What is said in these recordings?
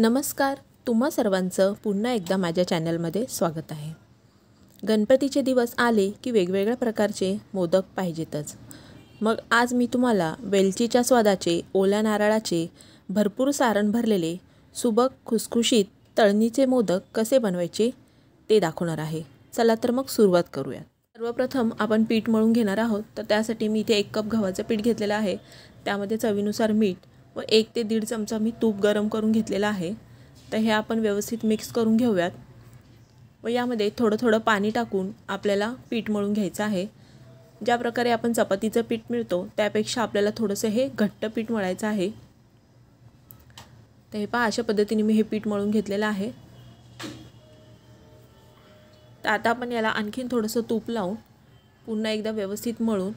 नमस्कार तुम्हा सर्वांचं पुन्हा एकदा माझ्या चॅनलमध्ये स्वागत आहे गणपतीचे दिवस आले की वेगवेगळ्या प्रकारचे मोदक पाहिजेतच मग आज मी तुम्हाला वेलचीच्या स्वादाचे ओल्या नारळाचे भरपूर सारण भरलेले सुबक खुसखुशीत तळणीचे मोदक कसे बनवायचे ते दाखवणार आहे चला तर मग सुरुवात करूयात सर्वप्रथम आपण पीठ मळून घेणार आहोत तर त्यासाठी मी इथे एक कप गव्हाचं पीठ घेतलेलं आहे त्यामध्ये चवीनुसार मीठ व एक ते दीड चमचा मी तूप गरम करून घेतलेला आहे तर हे आपण व्यवस्थित मिक्स करून घेऊयात व यामध्ये थोडं थोडं पाणी टाकून आपल्याला पीठ मळून घ्यायचं आहे ज्या प्रकारे आपण चपातीचं पीठ मिळतो त्यापेक्षा आपल्याला थोडंसं हे घट्ट पीठ मळायचं आहे तर हे पहा अशा पद्धतीने मी हे पीठ मळून घेतलेलं आहे तर आता आपण याला आणखीन थोडंसं तूप लावून पुन्हा एकदा व्यवस्थित मळून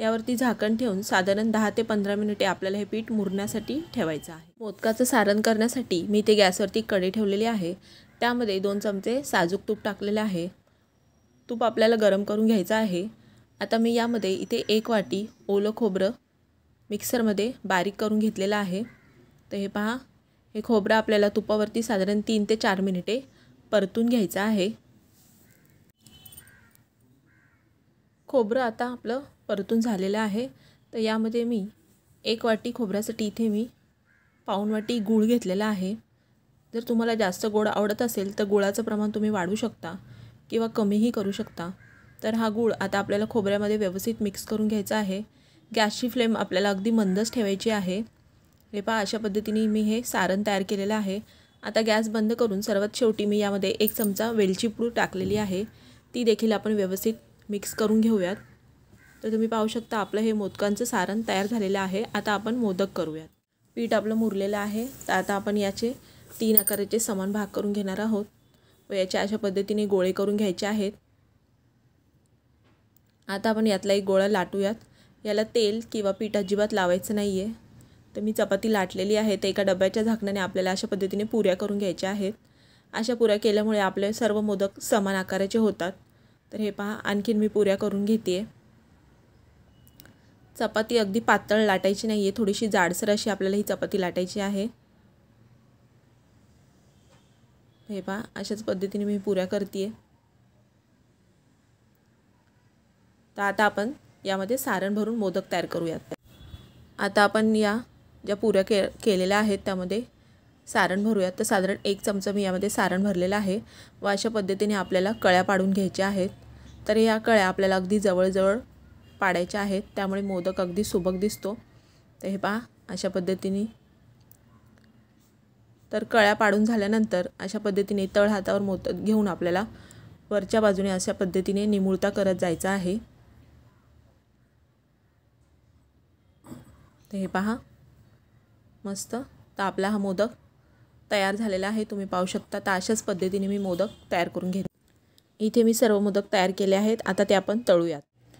यावरती झाकण ठेवून साधारण दहा ते पंधरा मिनिटे आपल्याला हे पीठ मुरण्यासाठी ठेवायचं आहे मोदकाचं सारण करण्यासाठी मी ते गॅसवरती कडे ठेवलेली आहे त्यामध्ये दोन चमचे साजूक तूप टाकलेले आहे तूप आपल्याला गरम करून घ्यायचं आहे आता मी यामध्ये इथे एक वाटी ओलं खोबरं मिक्सरमध्ये बारीक करून घेतलेलं आहे तर हे पहा हे खोबरं आपल्याला तुपावरती साधारण तीन ते चार मिनिटे परतून घ्यायचं आहे खोबरं आता आपलं परतून झालेलं आहे तर यामध्ये मी एक वाटी खोबऱ्यासाठी इथे मी पाऊण वाटी गूळ घेतलेला आहे जर तुम्हाला जास्त गोड आवडत असेल तर गुळाचं प्रमाण तुम्ही वाढवू शकता किंवा कमीही करू शकता तर हा गूळ आता आपल्याला खोबऱ्यामध्ये व्यवस्थित मिक्स करून घ्यायचा आहे गॅसची फ्लेम आपल्याला अगदी मंदच ठेवायची आहे हे पहा अशा पद्धतीने मी हे सारण तयार केलेलं आहे आता गॅस बंद करून सर्वात शेवटी मी यामध्ये एक चमचा वेलची पूड टाकलेली आहे ती देखील आपण व्यवस्थित मिक्स करून घेऊयात तर तुम्ही पाहू शकता आपलं हे मोदकांचं सारण तयार झालेलं आहे आता आपण मोदक करूयात पीठ आपलं मुरलेलं आहे तर आता आपण याचे तीन आकाराचे समान भाग करून घेणार आहोत व याचे अशा पद्धतीने गोळे करून घ्यायचे आहेत आता आपण यातला एक गोळा लाटूयात याला तेल किंवा पीठ अजिबात लावायचं नाही आहे तर मी चपाती लाटलेली आहे तर एका डब्याच्या झाकणाने आपल्याला अशा पद्धतीने पुऱ्या करून घ्यायच्या आहेत अशा पुऱ्या केल्यामुळे आपले सर्व मोदक समान आकाराचे होतात तर हे पहा आणखीन मी पुऱ्या करून घेते आहे चपाती अगदी पातळ लाटायची नाही आहे थोडीशी जाडसर अशी आपल्याला ही चपाती लाटायची आहे हे पहा अशाच पद्धतीने मी पुऱ्या करते आहे तर आता आपण यामध्ये सारण भरून मोदक तयार करूयात आता आपण या ज्या पुऱ्या के केलेल्या आहेत त्यामध्ये सारण भरूयात तर साधारण एक चमचा मी यामध्ये सारण भरलेलं आहे व अशा पद्धतीने आपल्याला कळ्या पाडून घ्यायच्या आहेत तर या कळ्या आपल्याला अगदी जवळजवळ पाडायच्या आहेत त्यामुळे मोदक अगदी सुबक दिसतो तर हे पहा अशा पद्धतीने तर कळ्या पाडून झाल्यानंतर अशा पद्धतीने तळ हातावर मोदक घेऊन आपल्याला वरच्या बाजूने अशा पद्धतीने निमुळता करत जायचा आहे तर हे पहा मस्त तर आपला हा मोदक तयार झालेला आहे तुम्ही पाहू शकता तर अशाच पद्धतीने मी मोदक तयार करून घेते इथे मी सर्व मोदक तयार केले आहेत आता ते आपण तळूयात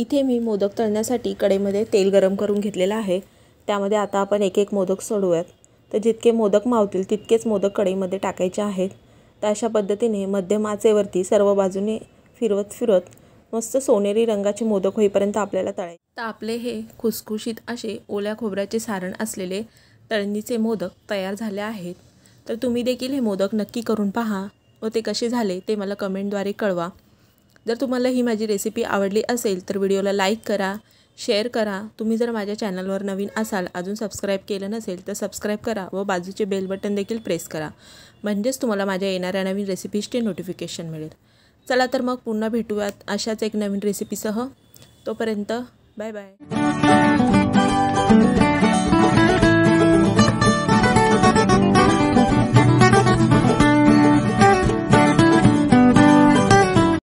इथे मी मोदक तळण्यासाठी कडेमध्ये तेल गरम करून घेतलेलं आहे त्यामध्ये आता आपण एक एक मोदक सोडूयात तर जितके मोदक मावतील तितकेच मोदक कढईमध्ये टाकायचे आहेत तर अशा पद्धतीने मध्यम आचेवरती सर्व बाजूने फिरवत फिरवत मस्त सोनेरी रंगाचे मोदक होईपर्यंत आपल्याला तळायचे तर आपले हे खुसखुशीत असे ओल्या खोबऱ्याचे सारण असलेले तळणीचे मोदक तयार झाले आहेत तर तुम्ही देखील हे मोदक नक्की करून पहा व ते कसे झाले ते मला कमेंटद्वारे कळवा जर तुम्हाला ही माझी रेसिपी आवडली असेल तर व्हिडिओला लाईक करा शेअर करा तुम्ही जर माझ्या चॅनलवर नवीन असाल अजून सबस्क्राईब केलं नसेल तर सबस्क्राईब करा व बाजूचे बेल बटन देखील प्रेस करा म्हणजेच तुम्हाला माझ्या येणाऱ्या नवीन रेसिपीजचे नोटिफिकेशन मिळेल चला तर मग पुन्हा भेटूयात अशाच एक नवीन रेसिपीसह तोपर्यंत बाय बाय